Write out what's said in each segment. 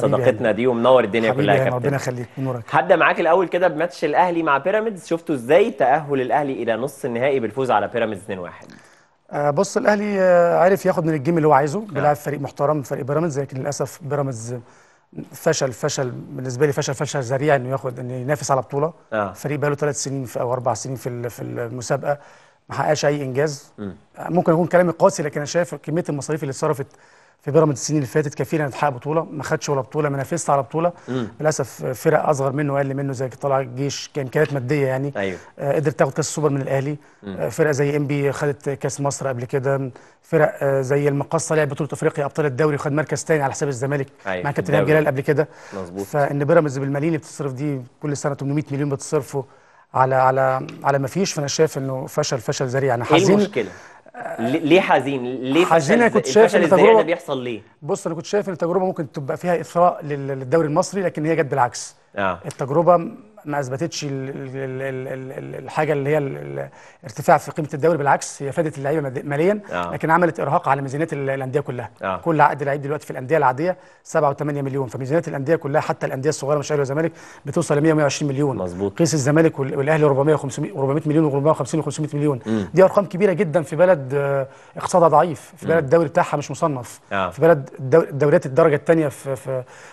صداقتنا دي ومنور الدنيا كلها يا كابتن ربنا يخليك ونورك هبدا معاك الاول كده بماتش الاهلي مع بيراميدز شفتوا ازاي تاهل الاهلي الى نص النهائي بالفوز على بيراميدز 2-1 آه، بص الاهلي آه، عرف ياخد من الجيم اللي هو عايزه نعم. بيلعب فريق محترم فريق بيراميدز لكن للاسف بيراميدز فشل فشل بالنسبه لي فشل فشل ذريع انه ياخد انه ينافس على بطوله آه. فريق بقاله ثلاث سنين في او اربع سنين في في المسابقه ما حققش اي انجاز م. آه، ممكن يكون كلامي قاسي لكن انا شايف كميه المصاريف اللي اتصرفت في بيراميدز السنين اللي فاتت كفيل ان تحقق بطوله ما خدش ولا بطوله ما نافست على بطوله للاسف فرق اصغر منه واقل منه زي طلع الجيش كامكانيات ماديه يعني أيوه. آه قدرت تاخد كاس السوبر من الاهلي آه فرق زي ام بي خدت كاس مصر قبل كده فرق آه زي المقصه لعب بطوله افريقيا ابطال الدوري وخد مركز ثاني على حساب الزمالك أيوه. مع كابتن جلال قبل كده مظبوط فان بيراميدز بالملايين اللي بتصرف دي كل سنه 800 مليون بتصرفه على على على ما فيش فانا شايف انه فشل فشل ذريع انا إيه حزين ايه المشكله؟ ليه حزين ليه حزين انا كنت شايف ان التجربه بيحصل ليه بص انا كنت شايف ان التجربه ممكن تبقى فيها اثراء للدوري المصري لكن هي جت بالعكس آه. التجربه ما اثبتتش الحاجه اللي هي الارتفاع في قيمه الدوري بالعكس هي فادت اللعيبه ماليا آه. لكن عملت ارهاق على ميزانيه الانديه كلها آه. كل عقد لعيب دلوقتي في الانديه العاديه 7 و8 مليون فميزانيه الانديه كلها حتى الانديه الصغيره مش الاهلي والزمالك بتوصل ل 100 120 مليون مظبوط قيس الزمالك والاهلي 400 500 400 مليون و450 و500 مليون م. دي ارقام كبيره جدا في بلد آه، اقتصادها ضعيف في بلد الدوري بتاعها مش مصنف آه. في بلد دوريات الدرجه الثانيه في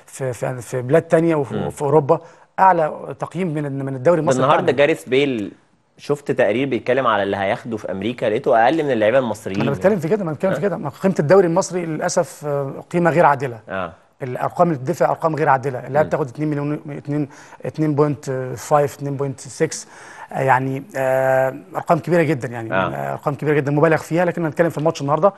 في في, في بلاد ثانيه وفي اوروبا اعلى تقييم من من الدوري المصري النهارده جاريس بيل شفت تقرير بيتكلم على اللي هياخده في امريكا لقيته اقل من اللعيبه المصريين انا بتكلم في كده ما بتكلم في آه. كده ما قيمه الدوري المصري للاسف آه، قيمه غير عادله اه الارقام اللي بتدفع ارقام غير عادله اللي بتاخد 2 مليون 2 2.5 2.6 يعني آه، ارقام كبيره جدا يعني آه. ارقام كبيره جدا مبالغ فيها لكن هنتكلم في الماتش النهارده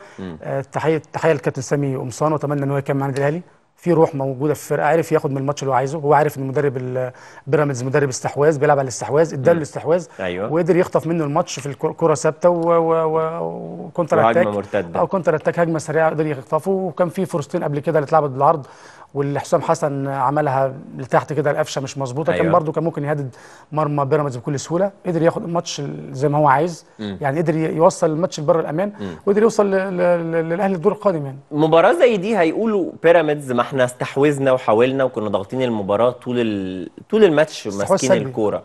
تحيه تحيه للكابتن سامي قمصان واتمنى ان هو يكمل مع النادي الاهلي في روح موجوده في الفرقه عارف ياخد من الماتش اللي هو عايزه هو عارف ان مدرب بيراميدز مدرب استحواذ بيلعب على الاستحواذ اداله الاستحواذ ايوه وقدر يخطف منه الماتش في الكره ثابته وكونتر اتاك او كونتر اتاك هجمه سريعه قدر يخطفه وكان في فرصتين قبل كده اللي اتلعبت بالعرض واللي حسام حسن عملها لتحت كده القفشه مش مظبوطه أيوة. كان برده كان ممكن يهدد مرمى بيراميدز بكل سهوله قدر ياخد الماتش زي ما هو عايز م. يعني قدر يوصل الماتش لبر الامان وقدر يوصل للاهلي الدور القادم يعني مباراه زي دي هيقولوا بيراميدز ما احنا استحوذنا وحاولنا وكنا ضاغطين المباراه طول ال... طول الماتش ماسكين الكوره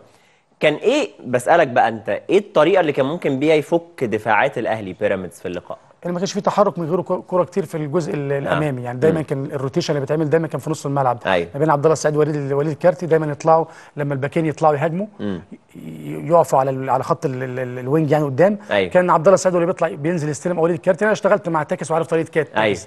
كان ايه بسالك بقى انت ايه الطريقه اللي كان ممكن بيها يفك دفاعات الاهلي بيراميدز في اللقاء اللي يعني ما كانش في تحرك من غيره كوره كتير في الجزء آه. الامامي يعني دايما كان الروتيشن اللي بيتعمل دايما كان في نص الملعب أيوة. ما بين عبد الله السعيد وليد وليد الكارتي دايما يطلعوا لما الباكين يطلعوا يهاجموا يقفوا على على خط الوينج يعني قدام أيوة. كان عبد الله السعيد اللي بيطلع بينزل يستلم وليد الكارتي انا اشتغلت مع تاكس وعارف طريقه كات أيوة.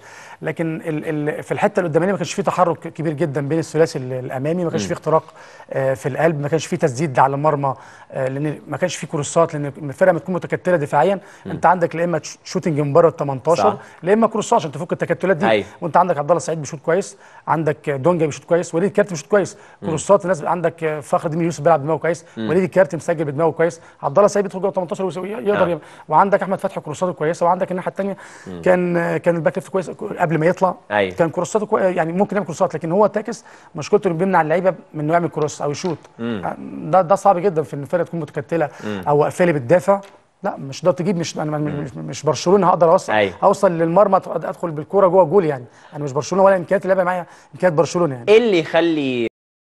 لكن ال ال في الحته القداميه ما كانش في تحرك كبير جدا بين الثلاثي الامامي ما كانش في اختراق آه، في القلب ما كانش في تسديد على المرمى آه، لان ما كانش في كروسات لان الفرقه بتكون متكتله دفاعيا انت عندك لا اما شوتنج من بره ال 18 لا اما كروس عشان تفك التكتلات دي أيوه. وانت عندك عبد الله سعيد بيشوط كويس عندك دونجا بيشوط كويس وليد كارت بيشوط كويس كروسات الناس عندك فخر الدين يوسف بيلعب دماغه كويس وليد كارت مسجل بدماغه كويس عبد الله سعيد بيدخل جوه 18 ويقدر آه. وعندك احمد فتحي كروساته كويسه وعندك الناحيه الثانيه كان كان الباك ليفت كويس قبل ما يطلع أيوه. كان كروساته كوي يعني ممكن يعمل كروسات لكن هو تاكس مشكلته انه بيمنع اللعيبه من انه يعمل كروس او يشوط آه، ده ده صعب جدا في ان الفرقه تكون متكتله او قافله بتدافع لا مش ده تجيب مش انا مش, مش برشلونه هقدر اوصل أيوة. اوصل للمرمى ادخل بالكوره جوه جول يعني انا مش برشلونه ولا امكانيات اللعبه معايا امكانيات برشلونه يعني ايه اللي يخلي